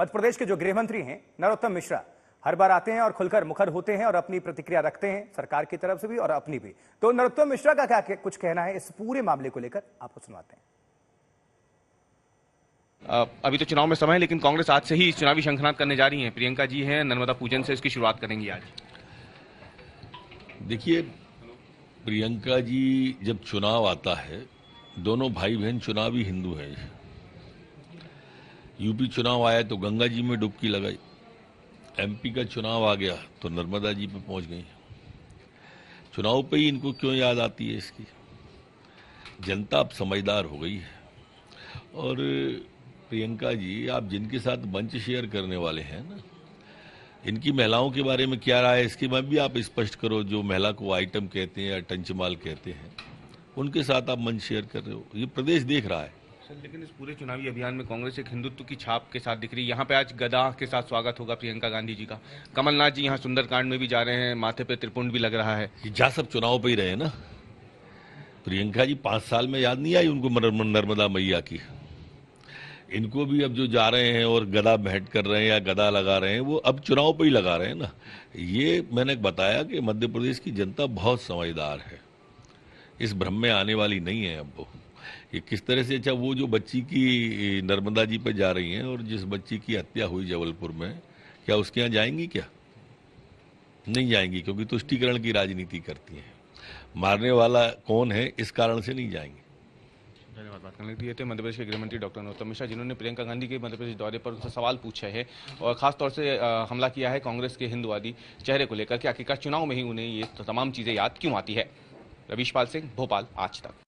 मध्य प्रदेश के जो गृह मंत्री हैं नरोत्तम मिश्रा हर बार आते हैं और खुलकर मुखर होते हैं और अपनी प्रतिक्रिया रखते हैं सरकार की तरफ से भी और अपनी भी तो नरोत्तम मिश्रा का क्या कुछ कहना है इस पूरे मामले को लेकर आपको सुनवाते हैं अभी तो चुनाव में समय है लेकिन कांग्रेस आज से ही चुनावी शंखनाद करने जा रही है प्रियंका जी हैं नर्मदा पूजन से इसकी शुरुआत करेंगी आज देखिए प्रियंका जी जब चुनाव आता है दोनों भाई बहन चुनावी हिंदू हैं यूपी चुनाव आया तो गंगा जी में डुबकी लगाई एमपी का चुनाव आ गया तो नर्मदा जी पे पहुंच गई चुनाव पे ही इनको क्यों याद आती है इसकी जनता अब समझदार हो गई है और प्रियंका जी आप जिनके साथ मंच शेयर करने वाले हैं ना इनकी महिलाओं के बारे में क्या राय है इसके मैं भी आप स्पष्ट करो जो महिला को आइटम कहते हैं या टंचमाल कहते हैं उनके साथ आप मंच शेयर कर रहे हो ये प्रदेश देख रहा है सर लेकिन इस पूरे चुनावी अभियान में कांग्रेस एक हिंदुत्व की छाप के साथ दिख रही है यहाँ पे आज गदा के साथ स्वागत होगा प्रियंका गांधी जी का कमलनाथ जी यहाँ सुंदरकांड में भी जा रहे हैं माथे पे त्रिपुंड भी लग रहा है जा सब चुनाव पे ही रहे ना प्रियंका जी पांच साल में याद नहीं आई उनको नर्मदा मैया की इनको भी अब जो जा रहे हैं और गदा भेंट कर रहे हैं या गदा लगा रहे हैं वो अब चुनाव पे ही लगा रहे हैं ना ये मैंने बताया कि मध्य प्रदेश की जनता बहुत समझदार है इस भ्रम में आने वाली नहीं है अब वो कि किस तरह से अच्छा वो जो बच्ची की नर्मदा जी पर जा रही हैं और जिस बच्ची की हत्या हुई जबलपुर में क्या उसके यहाँ जाएंगी क्या नहीं जाएंगी क्योंकि तुष्टिकरण की राजनीति करती हैं मारने वाला कौन है इस कारण से नहीं जाएंगे धन्यवाद बात करने दिए थे मध्य के गृहमंत्री डॉक्टर नरोत्तम मिश्रा जिन्होंने प्रियंका गांधी के मध्यप्रदेश दौरे पर उनसे सवाल पूछे हैं और खास तौर से हमला किया है कांग्रेस के हिंदुवादी चेहरे को लेकर कि आखिरकार चुनाव में ही उन्हें ये तो तमाम चीज़ें याद क्यों आती है रवीश पाल सिंह भोपाल आज तक